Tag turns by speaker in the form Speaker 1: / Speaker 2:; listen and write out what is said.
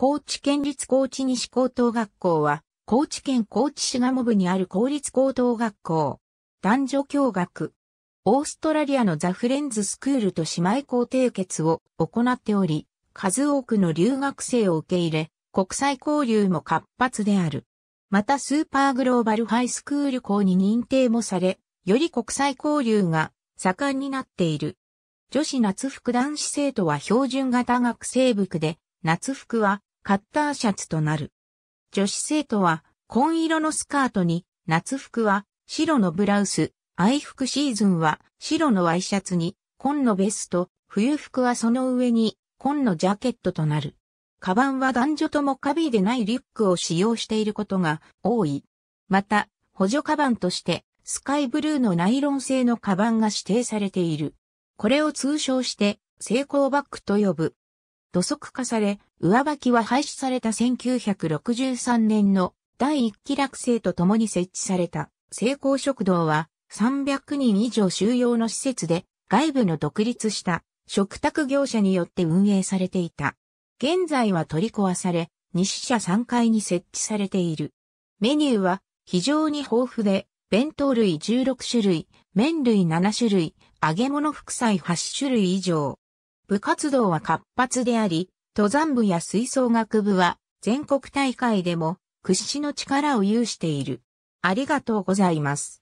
Speaker 1: 高知県立高知西高等学校は、高知県高知市蒲部にある公立高等学校。男女共学。オーストラリアのザ・フレンズスクールと姉妹校締結を行っており、数多くの留学生を受け入れ、国際交流も活発である。またスーパーグローバルハイスクール校に認定もされ、より国際交流が盛んになっている。女子夏服男子生徒は標準型学生服で、夏服はカッターシャツとなる。女子生徒は紺色のスカートに、夏服は白のブラウス、愛服シーズンは白のワイシャツに紺のベスト、冬服はその上に紺のジャケットとなる。カバンは男女ともカビでないリュックを使用していることが多い。また、補助カバンとしてスカイブルーのナイロン製のカバンが指定されている。これを通称して、成功バッグと呼ぶ。土足化され、上履きは廃止された1963年の第1期落成とともに設置された、成功食堂は300人以上収容の施設で、外部の独立した食卓業者によって運営されていた。現在は取り壊され、西社3階に設置されている。メニューは非常に豊富で、弁当類16種類、麺類7種類、揚げ物副菜8種類以上。部活動は活発であり、登山部や吹奏楽部は全国大会でも屈指の力を有している。ありがとうございます。